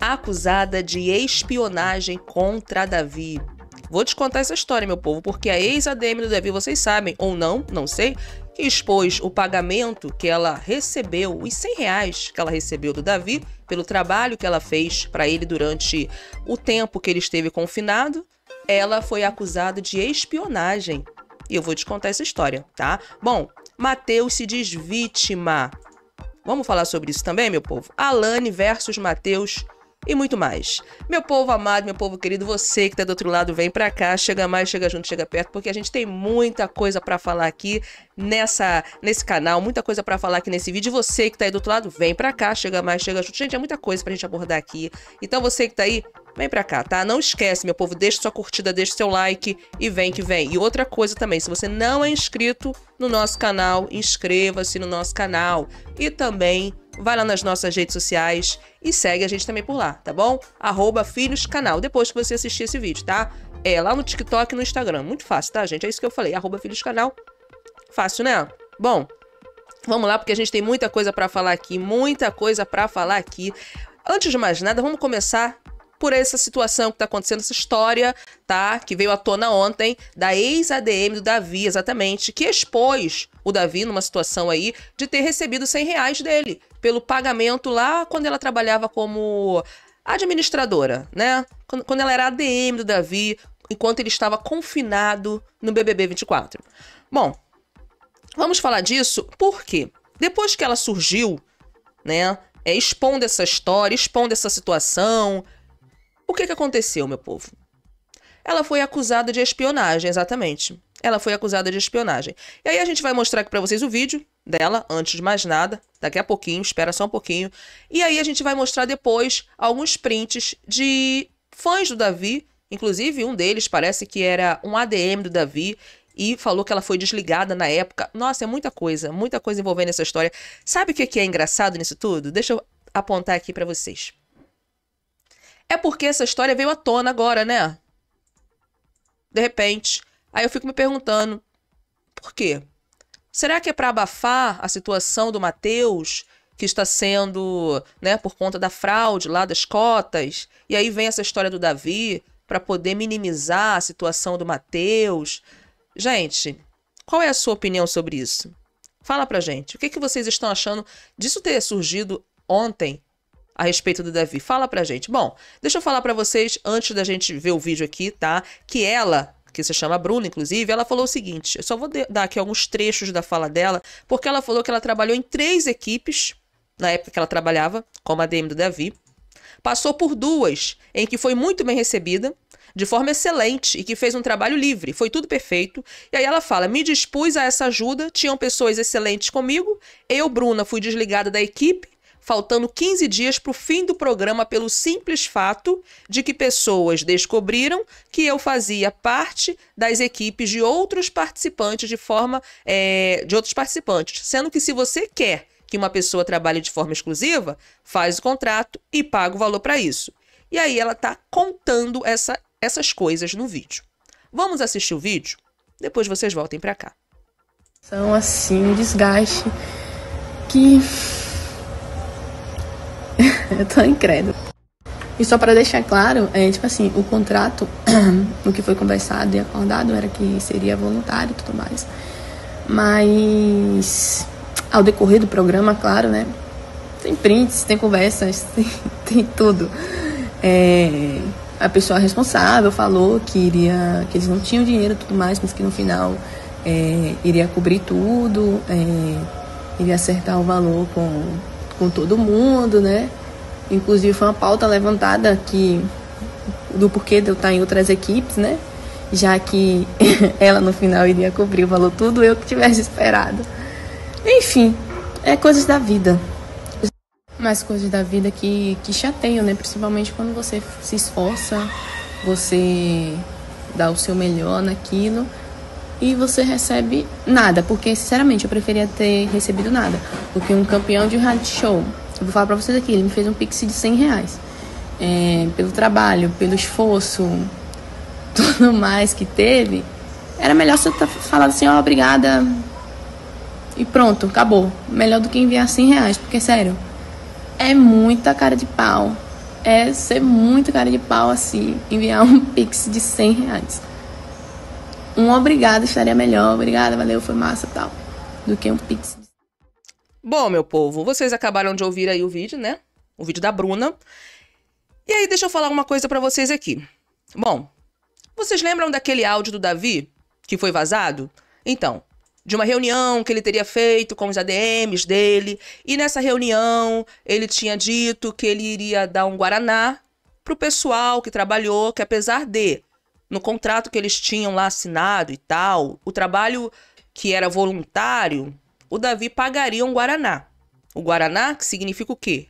acusada de espionagem contra Davi. Vou te contar essa história, meu povo, porque a ex-ADM do Davi, vocês sabem, ou não, não sei, expôs o pagamento que ela recebeu, os 100 reais que ela recebeu do Davi, pelo trabalho que ela fez para ele durante o tempo que ele esteve confinado. Ela foi acusada de espionagem. E eu vou te contar essa história, tá? Bom, Mateus se diz vítima. Vamos falar sobre isso também, meu povo? Alane versus Mateus e muito mais. Meu povo amado, meu povo querido, você que tá do outro lado, vem para cá, chega mais, chega junto, chega perto, porque a gente tem muita coisa para falar aqui nessa nesse canal, muita coisa para falar aqui nesse vídeo. você que tá aí do outro lado, vem para cá, chega mais, chega junto. Gente, é muita coisa pra gente abordar aqui. Então você que tá aí, vem para cá, tá? Não esquece, meu povo, deixa sua curtida, deixa seu like e vem que vem. E outra coisa também, se você não é inscrito no nosso canal, inscreva-se no nosso canal e também vai lá nas nossas redes sociais e segue a gente também por lá, tá bom? Arroba Filhos Canal, depois que você assistir esse vídeo, tá? É, lá no TikTok e no Instagram. Muito fácil, tá, gente? É isso que eu falei. Arroba Filhos Canal. Fácil, né? Bom, vamos lá, porque a gente tem muita coisa para falar aqui, muita coisa para falar aqui. Antes de mais nada, vamos começar por essa situação que tá acontecendo, essa história, tá? Que veio à tona ontem, da ex-ADM do Davi, exatamente, que expôs o Davi numa situação aí de ter recebido 100 reais dele pelo pagamento lá quando ela trabalhava como administradora, né? Quando ela era ADM do Davi, enquanto ele estava confinado no BBB 24. Bom, vamos falar disso porque depois que ela surgiu, né, é, expondo essa história, expondo essa situação, o que, que aconteceu, meu povo? Ela foi acusada de espionagem, exatamente ela foi acusada de espionagem. E aí a gente vai mostrar aqui para vocês o vídeo dela, antes de mais nada, daqui a pouquinho, espera só um pouquinho. E aí a gente vai mostrar depois alguns prints de fãs do Davi, inclusive um deles parece que era um ADM do Davi e falou que ela foi desligada na época. Nossa, é muita coisa, muita coisa envolvendo essa história. Sabe o que é, é engraçado nisso tudo? Deixa eu apontar aqui para vocês. É porque essa história veio à tona agora, né? De repente, Aí eu fico me perguntando, por quê? Será que é para abafar a situação do Matheus, que está sendo, né, por conta da fraude lá das cotas? E aí vem essa história do Davi para poder minimizar a situação do Matheus. Gente, qual é a sua opinião sobre isso? Fala pra gente. O que, que vocês estão achando disso ter surgido ontem a respeito do Davi? Fala pra gente. Bom, deixa eu falar para vocês antes da gente ver o vídeo aqui, tá? Que ela, que se chama Bruna, inclusive, ela falou o seguinte: eu só vou dar aqui alguns trechos da fala dela, porque ela falou que ela trabalhou em três equipes, na época que ela trabalhava, como a DM do Davi, passou por duas, em que foi muito bem recebida, de forma excelente e que fez um trabalho livre, foi tudo perfeito. E aí ela fala: me dispus a essa ajuda, tinham pessoas excelentes comigo, eu, Bruna, fui desligada da equipe faltando 15 dias para o fim do programa, pelo simples fato de que pessoas descobriram que eu fazia parte das equipes de outros participantes de forma é, de outros participantes. Sendo que se você quer que uma pessoa trabalhe de forma exclusiva, faz o contrato e paga o valor para isso. E aí ela tá contando essa, essas coisas no vídeo. Vamos assistir o vídeo? Depois vocês voltem para cá. São assim, um desgaste que eu tô incrédulo. E só para deixar claro, é tipo assim, o contrato, o que foi conversado e acordado era que seria voluntário e tudo mais. Mas ao decorrer do programa, claro, né? Tem prints, tem conversas, tem, tem tudo. É, a pessoa responsável falou que iria, que eles não tinham dinheiro e tudo mais, mas que no final é, iria cobrir tudo, é, iria acertar o valor com, com todo mundo, né? Inclusive foi uma pauta levantada que do porquê de eu estar em outras equipes, né? Já que ela no final iria cobrir o valor tudo eu que tivesse esperado. Enfim, é coisas da vida. Mas coisas da vida que, que chateiam, né? Principalmente quando você se esforça, você dá o seu melhor naquilo e você recebe nada. Porque, sinceramente, eu preferia ter recebido nada do que um campeão de reality show. Eu vou falar para vocês aqui, ele me fez um pix de 100 reais. É, pelo trabalho, pelo esforço, tudo mais que teve, era melhor você tá falar assim, ó, oh, obrigada e pronto, acabou. Melhor do que enviar 100 reais, porque sério, é muita cara de pau. É ser muito cara de pau assim, enviar um pix de 100 reais. Um obrigado estaria melhor, obrigada, valeu, foi massa tal, do que um pix de Bom, meu povo, vocês acabaram de ouvir aí o vídeo, né? O vídeo da Bruna. E aí, deixa eu falar uma coisa para vocês aqui. Bom, vocês lembram daquele áudio do Davi que foi vazado? Então, de uma reunião que ele teria feito com os ADMs dele, e nessa reunião ele tinha dito que ele iria dar um guaraná pro pessoal que trabalhou, que apesar de no contrato que eles tinham lá assinado e tal, o trabalho que era voluntário, o Davi pagaria um guaraná. O guaraná que significa o quê?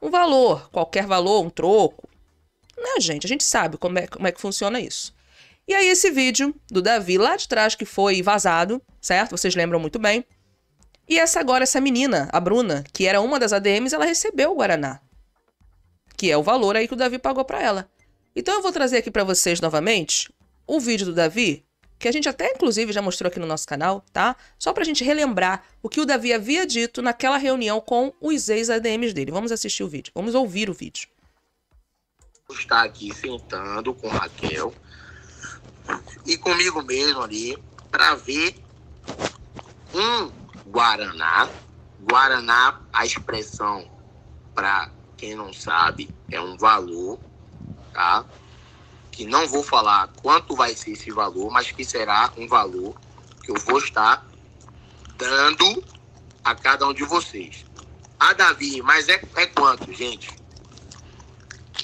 Um valor, qualquer valor, um troco. Né, gente? A gente sabe como é, como é que funciona isso. E aí esse vídeo do Davi lá de trás que foi vazado, certo? Vocês lembram muito bem. E essa agora, essa menina, a Bruna, que era uma das ADMs, ela recebeu o Guaraná. Que é o valor aí que o Davi pagou para ela. Então eu vou trazer aqui para vocês novamente o vídeo do Davi que a gente até inclusive já mostrou aqui no nosso canal, tá? Só para a gente relembrar o que o Davi havia dito naquela reunião com os ex-ADMs dele. Vamos assistir o vídeo, vamos ouvir o vídeo. Está aqui sentando com Raquel e comigo mesmo ali para ver um Guaraná. Guaraná, a expressão, para quem não sabe, é um valor, tá? que não vou falar quanto vai ser esse valor, mas que será um valor que eu vou estar dando a cada um de vocês. A Davi, mas é, é quanto, gente?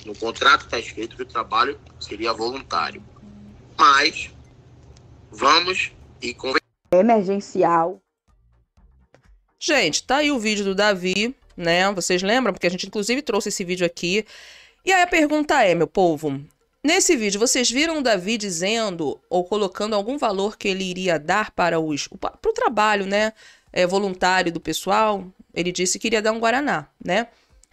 No contrato está escrito que o trabalho seria voluntário. Mas vamos e conversar. Emergencial. Gente, tá aí o vídeo do Davi, né? Vocês lembram? Porque a gente, inclusive, trouxe esse vídeo aqui. E aí a pergunta é, meu povo, Nesse vídeo, vocês viram Davi dizendo ou colocando algum valor que ele iria dar para, os, para o trabalho né, é, voluntário do pessoal? Ele disse que iria dar um Guaraná, né?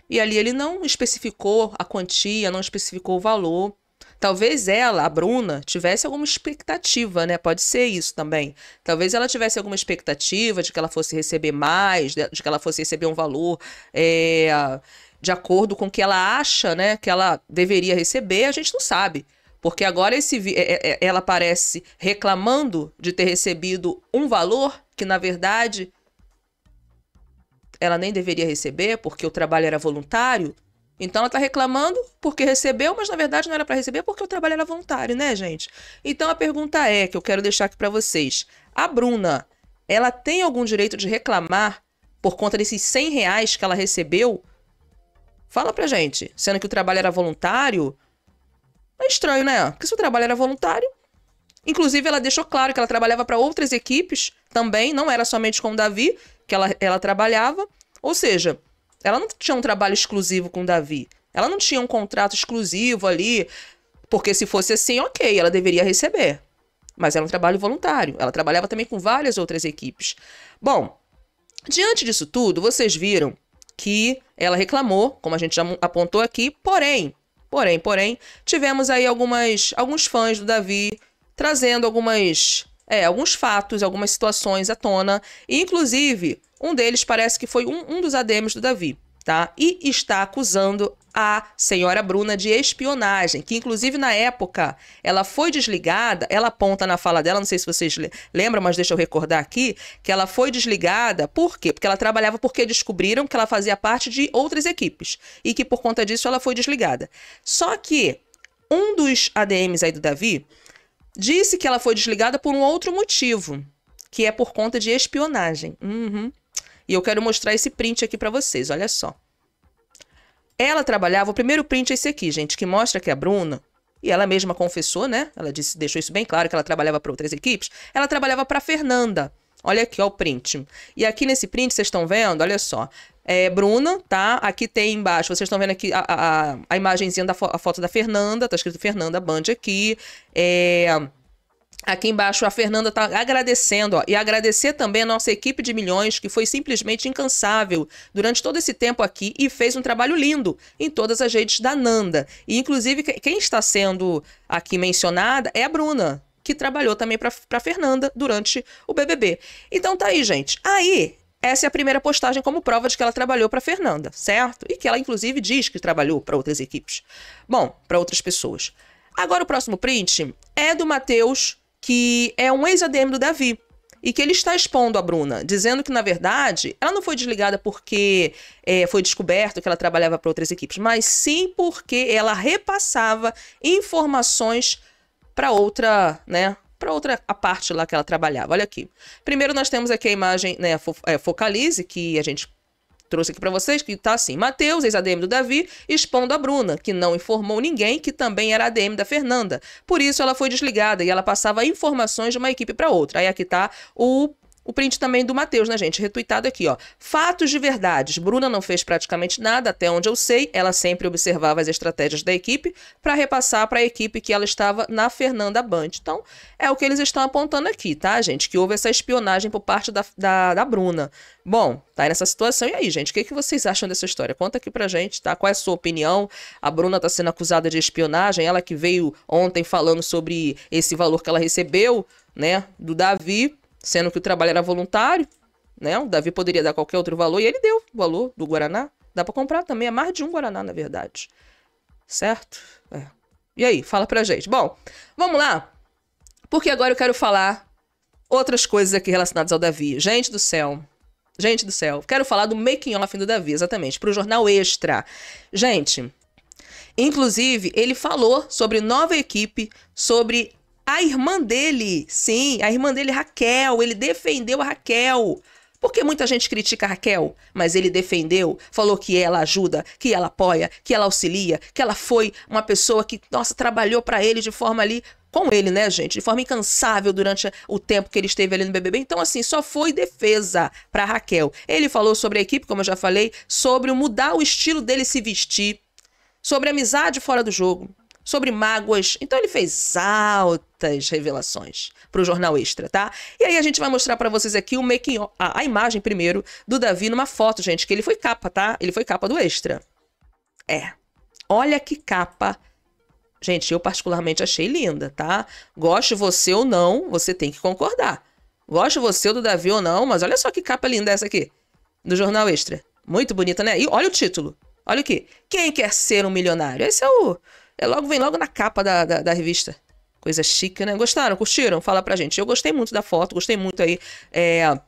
E ali ele não especificou a quantia, não especificou o valor. Talvez ela, a Bruna, tivesse alguma expectativa, né? Pode ser isso também. Talvez ela tivesse alguma expectativa de que ela fosse receber mais, de que ela fosse receber um valor. É de acordo com o que ela acha né, que ela deveria receber, a gente não sabe. Porque agora esse, é, é, é, ela parece reclamando de ter recebido um valor que, na verdade, ela nem deveria receber, porque o trabalho era voluntário. Então ela está reclamando porque recebeu, mas na verdade não era para receber porque o trabalho era voluntário, né, gente? Então a pergunta é, que eu quero deixar aqui para vocês. A Bruna, ela tem algum direito de reclamar por conta desses 100 reais que ela recebeu Fala pra gente. Sendo que o trabalho era voluntário. É estranho, né? Porque se o trabalho era voluntário. Inclusive, ela deixou claro que ela trabalhava para outras equipes também, não era somente com o Davi que ela, ela trabalhava. Ou seja, ela não tinha um trabalho exclusivo com o Davi. Ela não tinha um contrato exclusivo ali, porque se fosse assim, ok, ela deveria receber. Mas era um trabalho voluntário. Ela trabalhava também com várias outras equipes. Bom, diante disso tudo, vocês viram que ela reclamou, como a gente já apontou aqui, porém, porém, porém, tivemos aí algumas alguns fãs do Davi trazendo algumas é, alguns fatos, algumas situações à tona, e inclusive um deles parece que foi um, um dos ADMs do Davi tá? E está acusando a senhora Bruna de espionagem, que inclusive na época ela foi desligada, ela aponta na fala dela, não sei se vocês lembram, mas deixa eu recordar aqui, que ela foi desligada, por quê? Porque ela trabalhava porque descobriram que ela fazia parte de outras equipes e que por conta disso ela foi desligada. Só que um dos ADMs aí do Davi disse que ela foi desligada por um outro motivo, que é por conta de espionagem. Uhum. E eu quero mostrar esse print aqui para vocês, olha só. Ela trabalhava, o primeiro print é esse aqui, gente, que mostra que a Bruna, e ela mesma confessou, né? Ela disse, deixou isso bem claro que ela trabalhava para outras equipes. Ela trabalhava para Fernanda. Olha aqui, ó, o print. E aqui nesse print, vocês estão vendo, olha só. É, Bruna, tá? Aqui tem embaixo, vocês estão vendo aqui a, a, a imagenzinha da fo a foto da Fernanda, tá escrito Fernanda Band aqui. É, Aqui embaixo, a Fernanda está agradecendo, ó, e agradecer também a nossa equipe de milhões, que foi simplesmente incansável durante todo esse tempo aqui e fez um trabalho lindo em todas as redes da Nanda. E, inclusive, quem está sendo aqui mencionada é a Bruna, que trabalhou também para Fernanda durante o BBB. Então tá aí, gente. Aí, essa é a primeira postagem como prova de que ela trabalhou para Fernanda, certo? E que ela, inclusive, diz que trabalhou para outras equipes. Bom, para outras pessoas. Agora, o próximo print é do Matheus que é um ex-ADM do Davi. E que ele está expondo a Bruna, dizendo que, na verdade, ela não foi desligada porque é, foi descoberto que ela trabalhava para outras equipes, mas sim porque ela repassava informações para outra, né, para outra a parte lá que ela trabalhava. Olha aqui. Primeiro nós temos aqui a imagem, né, fo é, focalize que a gente Trouxe aqui para vocês que tá assim: Mateus, ex-ADM do Davi, expondo a Bruna, que não informou ninguém que também era ADM da Fernanda. Por isso ela foi desligada e ela passava informações de uma equipe para outra. Aí aqui tá o o print também do Matheus, né, gente? Retuitado aqui, ó. Fatos de verdades. Bruna não fez praticamente nada, até onde eu sei. Ela sempre observava as estratégias da equipe para repassar para a equipe que ela estava na Fernanda Band. Então, é o que eles estão apontando aqui, tá, gente? Que houve essa espionagem por parte da, da, da Bruna. Bom, tá nessa situação. E aí, gente, o que, que vocês acham dessa história? Conta aqui pra gente, tá? Qual é a sua opinião? A Bruna tá sendo acusada de espionagem. Ela que veio ontem falando sobre esse valor que ela recebeu, né, do Davi sendo que o trabalho era voluntário, né? O Davi poderia dar qualquer outro valor e ele deu o valor do Guaraná. Dá para comprar também, é mais de um Guaraná, na verdade. Certo? É. E aí, fala pra gente. Bom, vamos lá. Porque agora eu quero falar outras coisas aqui relacionadas ao Davi. Gente do céu. Gente do céu. Quero falar do making off do Davi, exatamente, pro jornal Extra. Gente, inclusive, ele falou sobre nova equipe, sobre a irmã dele, sim, a irmã dele, Raquel, ele defendeu a Raquel. Porque muita gente critica a Raquel, mas ele defendeu, falou que ela ajuda, que ela apoia, que ela auxilia, que ela foi uma pessoa que, nossa, trabalhou para ele de forma ali com ele, né, gente? De forma incansável durante o tempo que ele esteve ali no BBB. Então, assim, só foi defesa para Raquel. Ele falou sobre a equipe, como eu já falei, sobre mudar o estilo dele se vestir, sobre amizade fora do jogo sobre mágoas. Então ele fez altas revelações para o jornal Extra, tá? E aí a gente vai mostrar para vocês aqui o making a, a imagem primeiro do Davi numa foto, gente, que ele foi capa, tá? Ele foi capa do Extra. É. Olha que capa Gente, eu particularmente achei linda, tá? Goste você ou não, você tem que concordar. Goste você ou do Davi ou não, mas olha só que capa linda essa aqui. Do Jornal Extra. Muito bonita, né? E olha o título. Olha aqui. Quem quer ser um milionário? Esse é o, é logo, vem logo na capa da, da, da revista. Coisa chique, né? Gostaram? Curtiram? Fala pra gente. Eu gostei muito da foto, gostei muito aí é,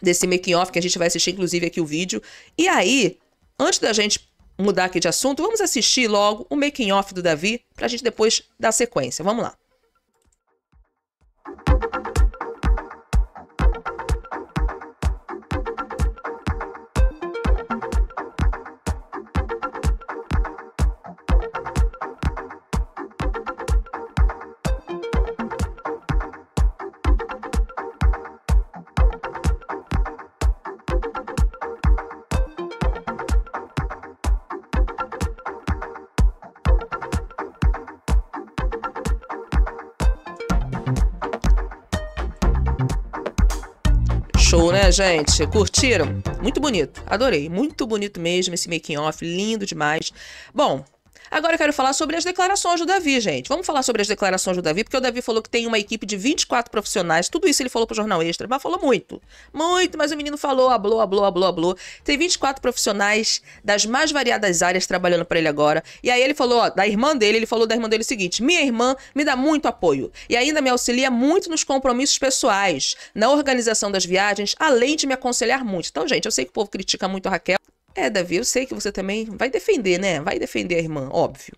desse making off que a gente vai assistir, inclusive, aqui o vídeo. E aí, antes da gente mudar aqui de assunto, vamos assistir logo o making off do Davi pra gente depois dar sequência. Vamos lá. show, né, gente? Curtiram? Muito bonito. Adorei. Muito bonito mesmo esse making off, lindo demais. Bom, Agora eu quero falar sobre as declarações do Davi, gente. Vamos falar sobre as declarações do Davi, porque o Davi falou que tem uma equipe de 24 profissionais. Tudo isso ele falou pro Jornal Extra, mas falou muito. Muito, mas o menino falou, ablou, ablou, ablou, ablou. Tem 24 profissionais das mais variadas áreas trabalhando para ele agora. E aí ele falou, ó, da irmã dele, ele falou da irmã dele o seguinte: "Minha irmã me dá muito apoio e ainda me auxilia muito nos compromissos pessoais, na organização das viagens, além de me aconselhar muito". Então, gente, eu sei que o povo critica muito a Raquel, é, Davi, eu sei que você também vai defender, né? Vai defender a irmã, óbvio.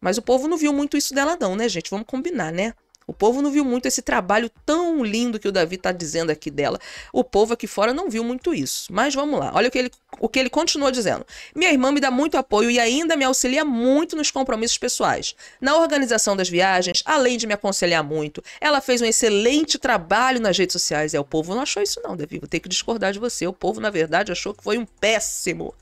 Mas o povo não viu muito isso dela, não, né, gente? Vamos combinar, né? O povo não viu muito esse trabalho tão lindo que o Davi está dizendo aqui dela. O povo aqui fora não viu muito isso. Mas vamos lá, olha o que ele, o que ele continua dizendo. Minha irmã me dá muito apoio e ainda me auxilia muito nos compromissos pessoais. Na organização das viagens, além de me aconselhar muito, ela fez um excelente trabalho nas redes sociais. É, o povo não achou isso, não, Davi. Vou ter que discordar de você. O povo, na verdade, achou que foi um péssimo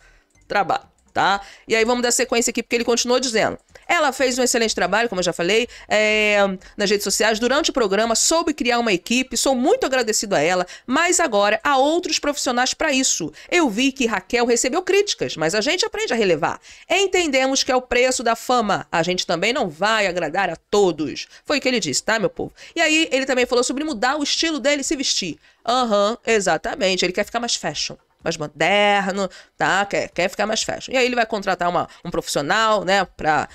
trabalho tá? E aí vamos dar sequência aqui, porque ele continuou dizendo. Ela fez um excelente trabalho, como eu já falei, é, nas redes sociais, durante o programa, soube criar uma equipe, sou muito agradecido a ela, mas agora há outros profissionais para isso. Eu vi que Raquel recebeu críticas, mas a gente aprende a relevar. Entendemos que é o preço da fama, a gente também não vai agradar a todos. Foi o que ele disse, tá, meu povo? E aí ele também falou sobre mudar o estilo dele se vestir. Aham, uhum, exatamente, ele quer ficar mais fashion mais moderno, tá? Quer, quer ficar mais fashion. E aí ele vai contratar uma, um profissional, né? Pra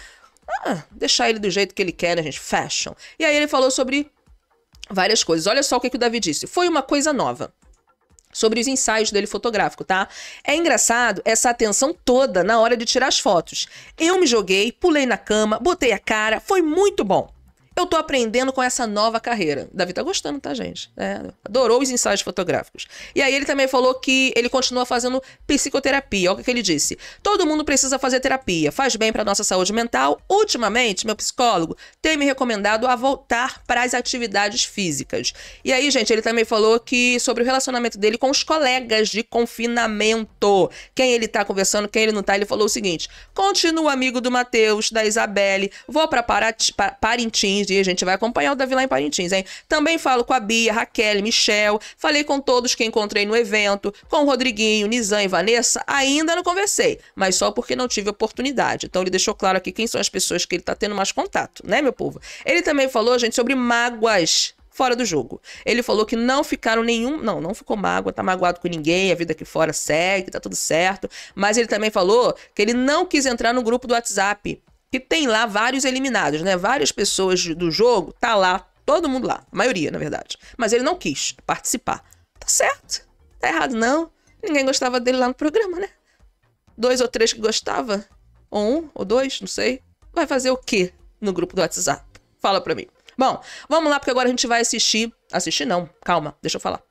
ah, deixar ele do jeito que ele quer, né, gente? Fashion. E aí ele falou sobre várias coisas. Olha só o que, que o Davi disse. Foi uma coisa nova sobre os ensaios dele fotográfico, tá? É engraçado essa atenção toda na hora de tirar as fotos. Eu me joguei, pulei na cama, botei a cara, foi muito bom. Eu tô aprendendo com essa nova carreira. Davi tá gostando, tá, gente? É, adorou os ensaios fotográficos. E aí ele também falou que ele continua fazendo psicoterapia. Olha o que ele disse. Todo mundo precisa fazer terapia. Faz bem para nossa saúde mental. Ultimamente, meu psicólogo tem me recomendado a voltar para as atividades físicas. E aí, gente, ele também falou que sobre o relacionamento dele com os colegas de confinamento. Quem ele tá conversando, quem ele não tá, ele falou o seguinte: continua amigo do Matheus, da Isabelle, vou para Parintins dia. A gente vai acompanhar o Davi lá em Parintins, hein? Também falo com a Bia, Raquel, Michel. Falei com todos que encontrei no evento, com o Rodriguinho, Nizam e Vanessa. Ainda não conversei, mas só porque não tive oportunidade. Então ele deixou claro aqui quem são as pessoas que ele tá tendo mais contato, né, meu povo? Ele também falou, gente, sobre mágoas fora do jogo. Ele falou que não ficaram nenhum. Não, não ficou mágoa, tá magoado com ninguém, a vida aqui fora segue, tá tudo certo. Mas ele também falou que ele não quis entrar no grupo do WhatsApp que tem lá vários eliminados, né? Várias pessoas do jogo tá lá, todo mundo lá, a maioria, na verdade. Mas ele não quis participar. Tá certo. Tá errado não. Ninguém gostava dele lá no programa, né? Dois ou três que gostava, ou um, ou dois, não sei. Vai fazer o quê no grupo do WhatsApp? Fala pra mim. Bom, vamos lá porque agora a gente vai assistir, assistir não, calma, deixa eu falar.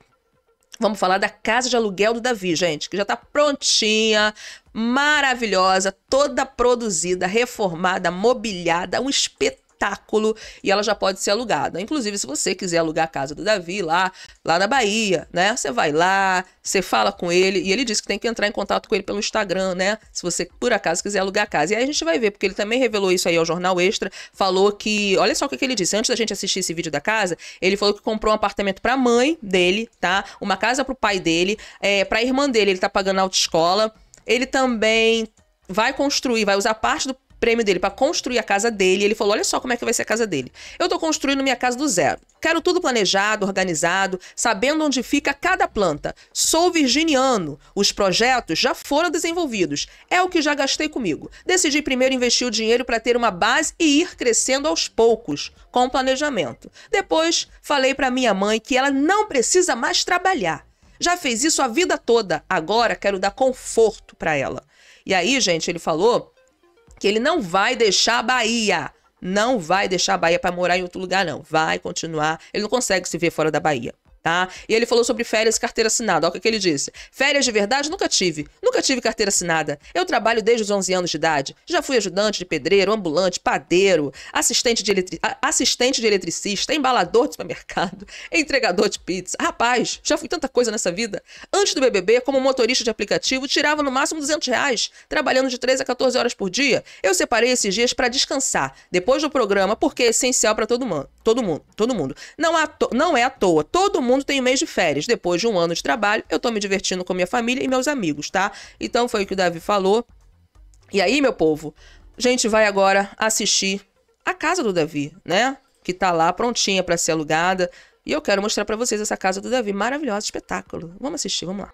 Vamos falar da casa de aluguel do Davi, gente, que já está prontinha, maravilhosa, toda produzida, reformada, mobiliada, um espetáculo espetáculo e ela já pode ser alugada. Inclusive, se você quiser alugar a casa do Davi lá, lá na Bahia, né? Você vai lá, você fala com ele e ele diz que tem que entrar em contato com ele pelo Instagram, né? Se você por acaso quiser alugar a casa. E aí a gente vai ver, porque ele também revelou isso aí ao Jornal Extra, falou que, olha só o que ele disse, antes da gente assistir esse vídeo da casa, ele falou que comprou um apartamento para a mãe dele, tá? Uma casa para o pai dele, é, para a irmã dele, ele tá pagando autoescola. Ele também vai construir, vai usar parte do prêmio dele para construir a casa dele. Ele falou: olha só como é que vai ser a casa dele. Eu tô construindo minha casa do zero. Quero tudo planejado, organizado, sabendo onde fica cada planta. Sou virginiano. Os projetos já foram desenvolvidos. É o que já gastei comigo. Decidi primeiro investir o dinheiro para ter uma base e ir crescendo aos poucos, com planejamento. Depois, falei para minha mãe que ela não precisa mais trabalhar. Já fez isso a vida toda. Agora quero dar conforto para ela. E aí, gente, ele falou que ele não vai deixar a Bahia. Não vai deixar a Bahia para morar em outro lugar, não. Vai continuar. Ele não consegue se ver fora da Bahia tá? E ele falou sobre férias e carteira assinada. Olha o que, ele disse. Férias de verdade nunca tive. Nunca tive carteira assinada. Eu trabalho desde os 11 anos de idade. Já fui ajudante de pedreiro, ambulante, padeiro, assistente de, eletri... assistente de eletricista, embalador de supermercado, entregador de pizza. Rapaz, já fui tanta coisa nessa vida. Antes do BBB, como motorista de aplicativo, tirava no máximo 200 reais, trabalhando de 3 a 14 horas por dia. Eu separei esses dias para descansar, depois do programa, porque é essencial para todo, todo mundo. Todo mundo. não é à toa. Todo mundo mundo tem um mês de férias. Depois de um ano de trabalho, eu tô me divertindo com minha família e meus amigos, tá? Então foi o que o Davi falou. E aí, meu povo, a gente vai agora assistir a casa do Davi, né? Que tá lá prontinha para ser alugada. E eu quero mostrar para vocês essa casa do Davi, maravilhosa, espetáculo. Vamos assistir, vamos lá.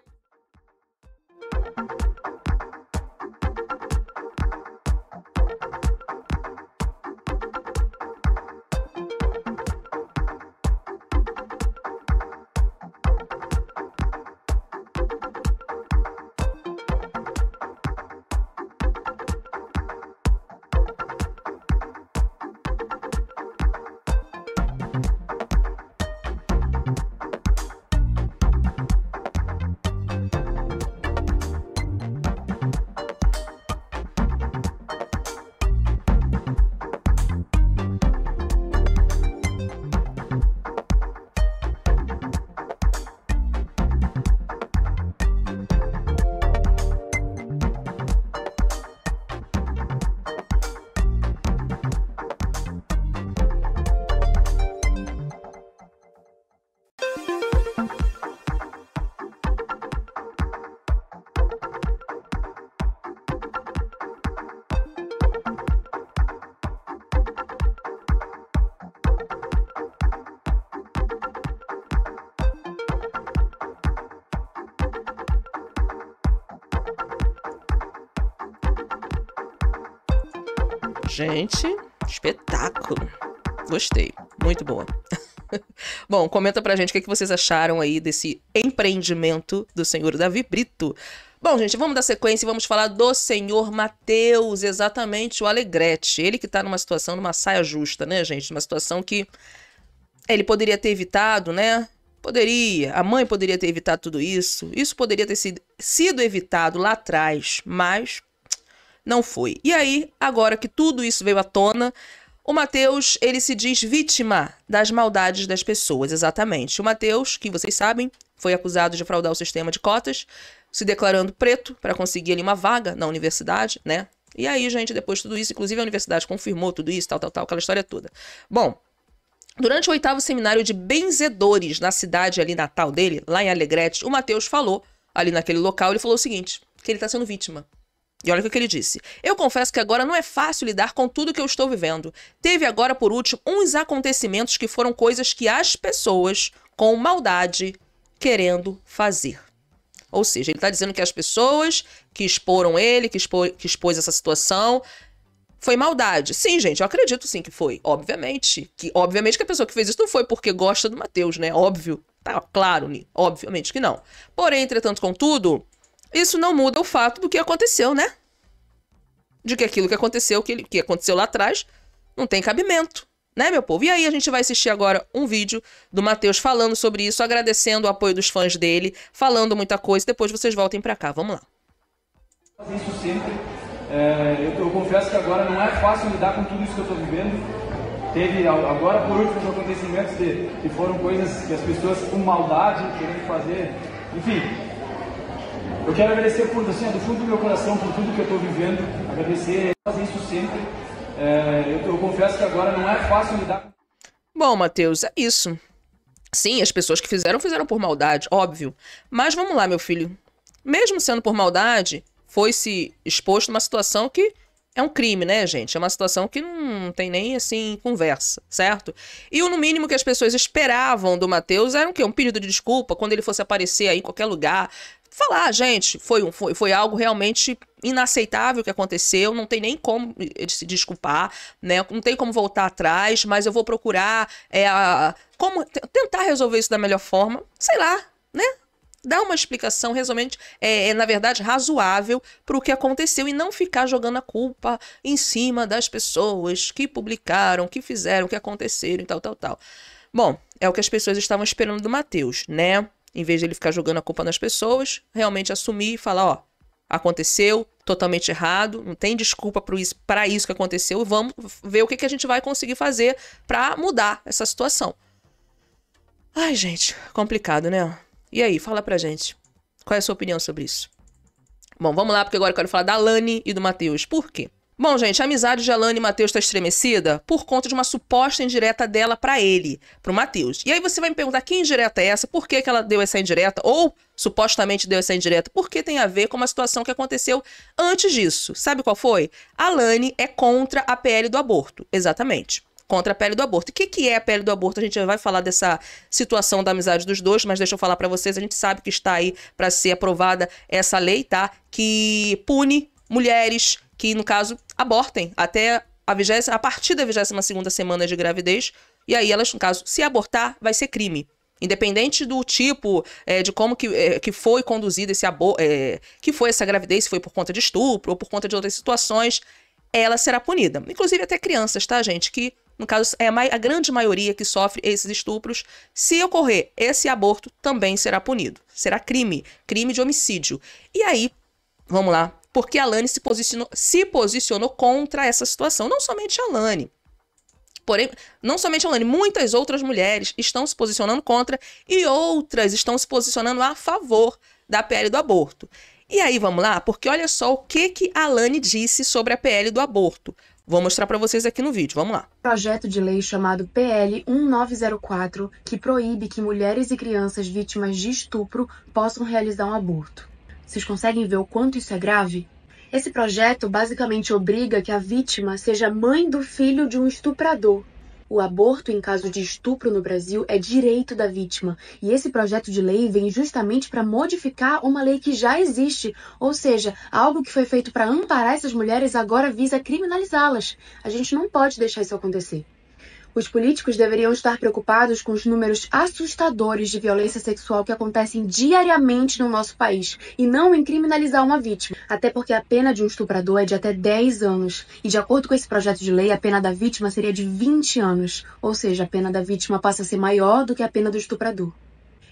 Gente, espetáculo. Gostei. Muito boa. Bom, comenta pra gente o que, é que vocês acharam aí desse empreendimento do senhor Davi Brito. Bom, gente, vamos dar sequência e vamos falar do senhor Mateus, exatamente o Alegrete. Ele que tá numa situação, numa saia justa, né, gente? Uma situação que ele poderia ter evitado, né? Poderia. A mãe poderia ter evitado tudo isso. Isso poderia ter sido, sido evitado lá atrás, mas não foi. E aí, agora que tudo isso veio à tona, o Mateus, ele se diz vítima das maldades das pessoas, exatamente. O Mateus, que vocês sabem, foi acusado de fraudar o sistema de cotas, se declarando preto para conseguir ali uma vaga na universidade, né? E aí, gente, depois de tudo isso, inclusive a universidade confirmou tudo isso, tal, tal, tal, aquela história toda. Bom, durante o oitavo seminário de benzedores na cidade ali natal dele, lá em Alegrete, o Mateus falou ali naquele local, ele falou o seguinte, que ele está sendo vítima e olha o que ele disse. Eu confesso que agora não é fácil lidar com tudo que eu estou vivendo. Teve agora, por último, uns acontecimentos que foram coisas que as pessoas, com maldade, querendo fazer. Ou seja, ele está dizendo que as pessoas que exporam ele, que, expo que expôs essa situação, foi maldade. Sim, gente, eu acredito sim que foi. Obviamente. Que, obviamente que a pessoa que fez isso não foi porque gosta do Mateus, né? Óbvio. Tá claro, obviamente que não. Porém, entretanto, contudo, isso não muda o fato do que aconteceu, né? De que aquilo que aconteceu, que, que aconteceu lá atrás, não tem cabimento, né, meu povo? E aí a gente vai assistir agora um vídeo do Matheus falando sobre isso, agradecendo o apoio dos fãs dele, falando muita coisa. Depois vocês voltem para cá, vamos lá. Isso sempre. É, eu, eu confesso que agora não é fácil lidar com tudo isso que eu tô vivendo teve agora por último acontecimentos de, que foram coisas que as pessoas com maldade querendo fazer, enfim, eu quero agradecer por, assim, do fundo do meu coração por tudo que eu estou vivendo, agradecer, fazer isso sempre. É, eu, eu confesso que agora não é fácil lidar com. Bom, Matheus, é isso. Sim, as pessoas que fizeram, fizeram por maldade, óbvio. Mas vamos lá, meu filho. Mesmo sendo por maldade, foi-se exposto uma situação que é um crime, né, gente? É uma situação que não tem nem, assim, conversa, certo? E o no mínimo que as pessoas esperavam do Matheus era o um quê? Um pedido de desculpa quando ele fosse aparecer aí em qualquer lugar, falar, gente, foi, um, foi, foi algo realmente inaceitável que aconteceu, não tem nem como eh, eh, se desculpar, né? Não tem como voltar atrás, mas eu vou procurar é, a, como tentar resolver isso da melhor forma, sei lá, né? Dar uma explicação resumente, é, é, na verdade, razoável para o que aconteceu e não ficar jogando a culpa em cima das pessoas que publicaram, que fizeram, que aconteceram e tal, tal, tal. Bom, é o que as pessoas estavam esperando do Matheus, né? em vez de ele ficar jogando a culpa nas pessoas, realmente assumir e falar, ó, aconteceu, totalmente errado, não tem desculpa para isso, isso que aconteceu, vamos ver o que, que a gente vai conseguir fazer para mudar essa situação. Ai, gente, complicado, né? E aí, fala pra gente. Qual é a sua opinião sobre isso? Bom, vamos lá, porque agora eu quero falar da Lani e do Matheus. Por quê? Bom, gente, a amizade de Alane e Matheus está estremecida por conta de uma suposta indireta dela para ele, para o Matheus. E aí você vai me perguntar que indireta é essa, por que, que ela deu essa indireta, ou supostamente deu essa indireta, porque tem a ver com uma situação que aconteceu antes disso. Sabe qual foi? Alane é contra a pele do aborto, exatamente. Contra a pele do aborto. O que, que é a pele do aborto? A gente vai falar dessa situação da amizade dos dois, mas deixa eu falar para vocês, a gente sabe que está aí para ser aprovada essa lei, tá? Que pune mulheres que, no caso, abortem até a, 20, a partir da 22 segunda semana de gravidez. E aí elas, no caso, se abortar, vai ser crime. Independente do tipo, é, de como que, é, que foi conduzido esse aborto, é, eh, que foi essa gravidez, se foi por conta de estupro ou por conta de outras situações, ela será punida. Inclusive até crianças, tá, gente? Que, no caso, é a, a grande maioria que sofre esses estupros. Se ocorrer esse aborto, também será punido. Será crime. Crime de homicídio. E aí, vamos lá, porque a Lani se posicionou, se posicionou contra essa situação. Não somente a Lani. Porém, não somente a Lani, muitas outras mulheres estão se posicionando contra e outras estão se posicionando a favor da PL do aborto. E aí, vamos lá? Porque olha só o que, que a Lani disse sobre a PL do aborto. Vou mostrar para vocês aqui no vídeo, vamos lá. Projeto de lei chamado PL 1904, que proíbe que mulheres e crianças vítimas de estupro possam realizar um aborto. Vocês conseguem ver o quanto isso é grave? Esse projeto basicamente obriga que a vítima seja mãe do filho de um estuprador. O aborto em caso de estupro no Brasil é direito da vítima, e esse projeto de lei vem justamente para modificar uma lei que já existe, ou seja, algo que foi feito para amparar essas mulheres agora visa criminalizá-las. A gente não pode deixar isso acontecer. Os políticos deveriam estar preocupados com os números assustadores de violência sexual que acontecem diariamente no nosso país e não em criminalizar uma vítima, até porque a pena de um estuprador é de até 10 anos e, de acordo com esse projeto de lei, a pena da vítima seria de 20 anos, ou seja, a pena da vítima passa a ser maior do que a pena do estuprador.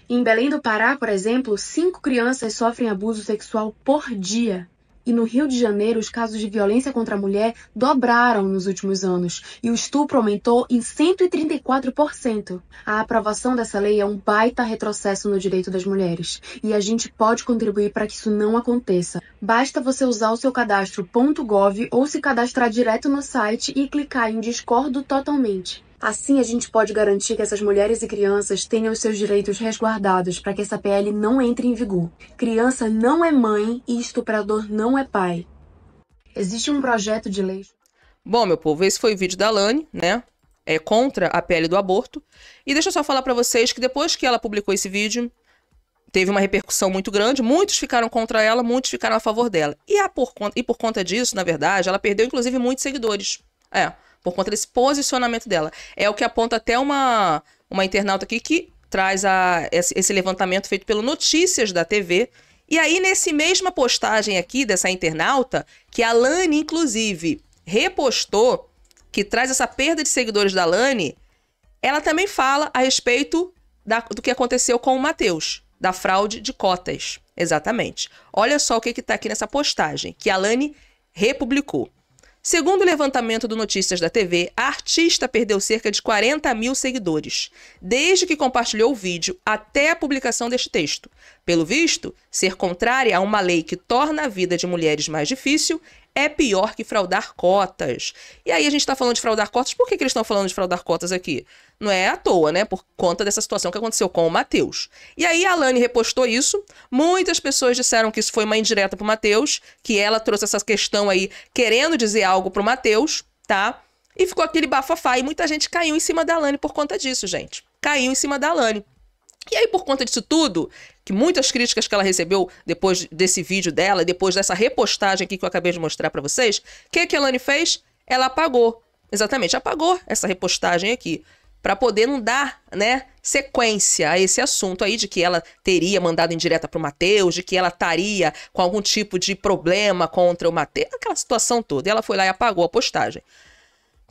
Em Belém do Pará, por exemplo, cinco crianças sofrem abuso sexual por dia. E no Rio de Janeiro, os casos de violência contra a mulher dobraram nos últimos anos e o estupro aumentou em 134%. A aprovação dessa lei é um baita retrocesso no direito das mulheres e a gente pode contribuir para que isso não aconteça. Basta você usar o seu cadastro .gov ou se cadastrar direto no site e clicar em Discordo totalmente. Assim, a gente pode garantir que essas mulheres e crianças tenham seus direitos resguardados para que essa PL não entre em vigor. Criança não é mãe e estuprador não é pai. Existe um projeto de lei. Bom, meu povo, esse foi o vídeo da Lani, né? É contra a PL do aborto. E deixa eu só falar para vocês que depois que ela publicou esse vídeo, teve uma repercussão muito grande. Muitos ficaram contra ela, muitos ficaram a favor dela. E, a por, conta, e por conta disso, na verdade, ela perdeu inclusive muitos seguidores. É por conta desse posicionamento dela. É o que aponta até uma, uma internauta aqui que traz a, esse levantamento feito pelo Notícias da TV. E aí, nesse mesma postagem aqui dessa internauta, que a Lani, inclusive, repostou, que traz essa perda de seguidores da Lani, ela também fala a respeito da, do que aconteceu com o Matheus, da fraude de cotas. Exatamente. Olha só o que está aqui nessa postagem, que a Lani republicou. Segundo o levantamento do Notícias da TV, a artista perdeu cerca de 40 mil seguidores, desde que compartilhou o vídeo até a publicação deste texto. Pelo visto, ser contrária a uma lei que torna a vida de mulheres mais difícil é pior que fraudar cotas. E aí a gente está falando de fraudar cotas, por que, que eles estão falando de fraudar cotas aqui? Não é à toa, né? Por conta dessa situação que aconteceu com o Matheus. E aí a Alane repostou isso. Muitas pessoas disseram que isso foi uma indireta pro Matheus, que ela trouxe essa questão aí querendo dizer algo pro Matheus, tá? E ficou aquele bafafá e muita gente caiu em cima da Alane por conta disso, gente. Caiu em cima da Alane. E aí, por conta disso tudo, que muitas críticas que ela recebeu depois desse vídeo dela, depois dessa repostagem aqui que eu acabei de mostrar para vocês, o que, que a Elane fez? Ela apagou. Exatamente, apagou essa repostagem aqui. para poder não dar, né, sequência a esse assunto aí de que ela teria mandado indireta pro Matheus, de que ela estaria com algum tipo de problema contra o Matheus, aquela situação toda. E ela foi lá e apagou a postagem.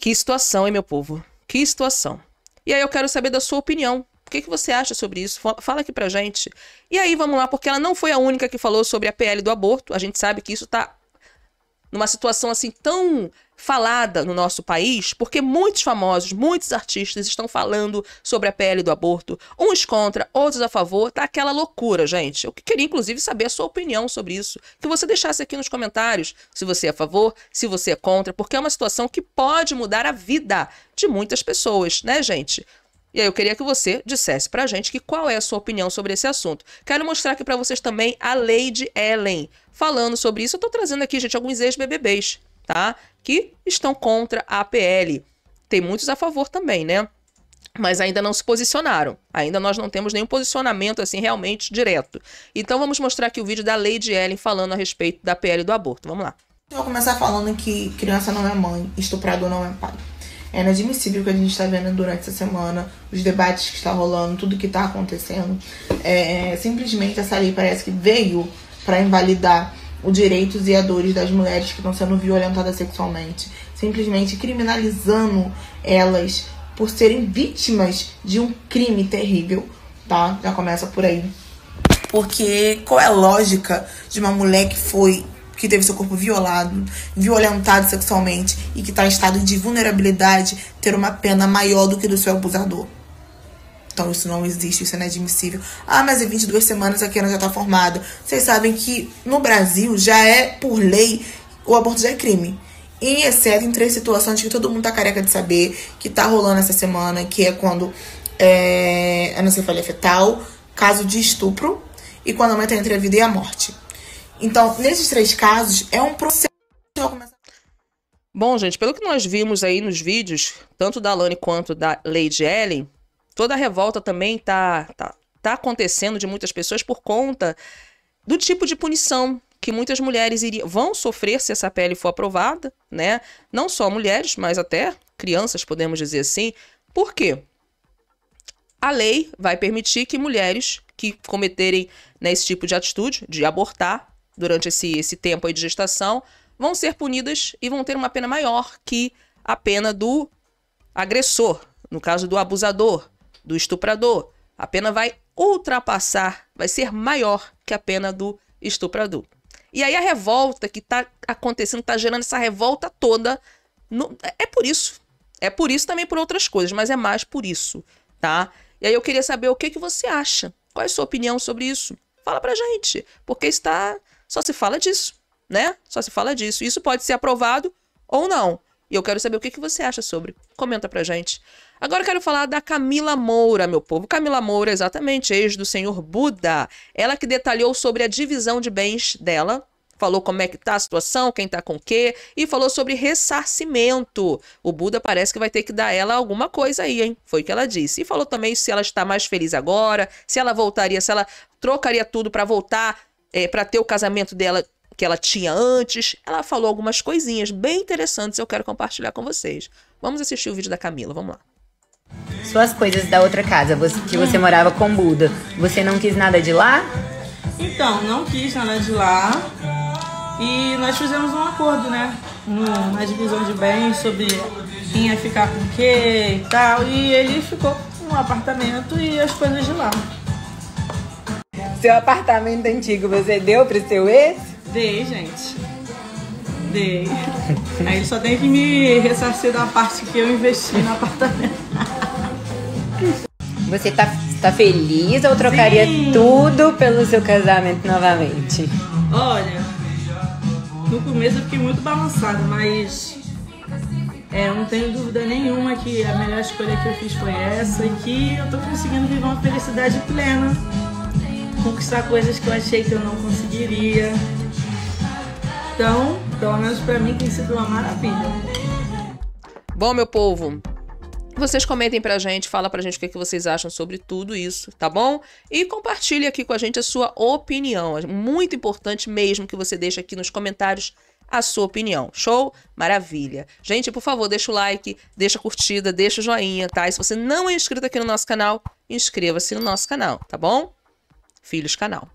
Que situação, hein, meu povo? Que situação. E aí eu quero saber da sua opinião que, que você acha sobre isso? Fala aqui pra gente. E aí, vamos lá, porque ela não foi a única que falou sobre a PL do aborto. A gente sabe que isso tá numa situação assim tão falada no nosso país, porque muitos famosos, muitos artistas estão falando sobre a PL do aborto, uns contra, outros a favor, tá aquela loucura, gente. Eu queria inclusive saber a sua opinião sobre isso, que você deixasse aqui nos comentários, se você é a favor, se você é contra, porque é uma situação que pode mudar a vida de muitas pessoas, né, gente? E aí eu queria que você dissesse pra gente que qual é a sua opinião sobre esse assunto. Quero mostrar aqui para vocês também a Lady Ellen falando sobre isso. Eu tô trazendo aqui, gente, alguns ex-BBBs, tá? Que estão contra a PL. Tem muitos a favor também, né? mas ainda não se posicionaram. Ainda nós não temos nenhum posicionamento assim realmente direto. Então vamos mostrar aqui o vídeo da Lady Ellen falando a respeito da PL do aborto. Vamos lá. Eu vou começar falando que criança não é mãe, estuprador não é pai. É inadmissível o que a gente está vendo durante essa semana, os debates que está rolando, tudo que está acontecendo. É, é, simplesmente essa lei parece que veio para invalidar os direitos e a dores das mulheres que estão sendo violentadas sexualmente, simplesmente criminalizando elas por serem vítimas de um crime terrível, tá? Já começa por aí. Porque qual é a lógica de uma mulher que foi que teve seu corpo violado, violentado sexualmente e que está em estado de vulnerabilidade ter uma pena maior do que do seu abusador. Então isso não existe, isso é inadmissível. Ah, mas é em 22 semanas a Kena já está formada. Vocês sabem que no Brasil já é, por lei, o aborto já é crime. Em exceto em três situações que todo mundo tá careca de saber, que tá rolando essa semana, que é quando é, a anencefalia fetal, caso de estupro e quando a mãe tá entre a vida e a morte. Então, nesses três casos, é um processo. Bom, gente, pelo que nós vimos aí nos vídeos, tanto da Alane quanto da Lady Ellen, toda a revolta também tá, tá, tá acontecendo de muitas pessoas por conta do tipo de punição que muitas mulheres iriam, vão sofrer se essa pele for aprovada, né? Não só mulheres, mas até crianças, podemos dizer assim. Por quê? A lei vai permitir que mulheres que cometerem né, esse tipo de atitude, de abortar, durante esse, esse tempo aí de gestação, vão ser punidas e vão ter uma pena maior que a pena do agressor, no caso do abusador, do estuprador. A pena vai ultrapassar, vai ser maior que a pena do estuprador. E aí a revolta que está acontecendo, está gerando essa revolta toda, no, é por isso. É por isso também por outras coisas, mas é mais por isso, tá? E aí eu queria saber o que, que você acha. Qual é a sua opinião sobre isso? Fala pra gente, porque está só se fala disso, né? Só se fala disso. Isso pode ser aprovado ou não. E eu quero saber o que, você acha sobre. Comenta pra gente. Agora eu quero falar da Camila Moura, meu povo. Camila Moura, exatamente, ex do senhor Buda. Ela que detalhou sobre a divisão de bens dela falou como é que tá a situação, quem tá com o quê, e falou sobre ressarcimento. O Buda parece que vai ter que dar ela alguma coisa aí, hein? Foi o que ela disse. E falou também se ela está mais feliz agora, se ela voltaria, se ela trocaria tudo para voltar é, para ter o casamento dela que ela tinha antes. Ela falou algumas coisinhas bem interessantes eu quero compartilhar com vocês. Vamos assistir o vídeo da Camila, vamos lá. Suas coisas da outra casa, você, que você morava com Buda. Você não quis nada de lá? Então, não quis nada de lá. E nós fizemos um acordo, né? Na divisão de bens sobre quem ia ficar com o quê, e tal. E ele ficou com um apartamento e as coisas de lá. Seu apartamento antigo, você deu pro seu ex? Dei, gente. Dei. Aí ele só tem que me ressarcir da parte que eu investi no apartamento. Você tá, tá feliz ou trocaria Sim. tudo pelo seu casamento novamente? Olha, no começo eu fiquei muito balançada, mas é, eu não tenho dúvida nenhuma que a melhor escolha que eu fiz foi essa e que eu tô conseguindo viver uma felicidade plena conquistar coisas que eu achei que eu não conseguiria. Então, pelo menos para mim tem sido uma maravilha. Bom, meu povo, vocês comentem pra gente, fala pra gente o que, é que vocês acham sobre tudo isso, tá bom? E compartilhe aqui com a gente a sua opinião. É muito importante mesmo que você deixe aqui nos comentários a sua opinião. Show? Maravilha. Gente, por favor, deixa o like, deixa a curtida, deixa o joinha, tá? E se você não é inscrito aqui no nosso canal, inscreva-se no nosso canal, tá bom? Filhos Canal.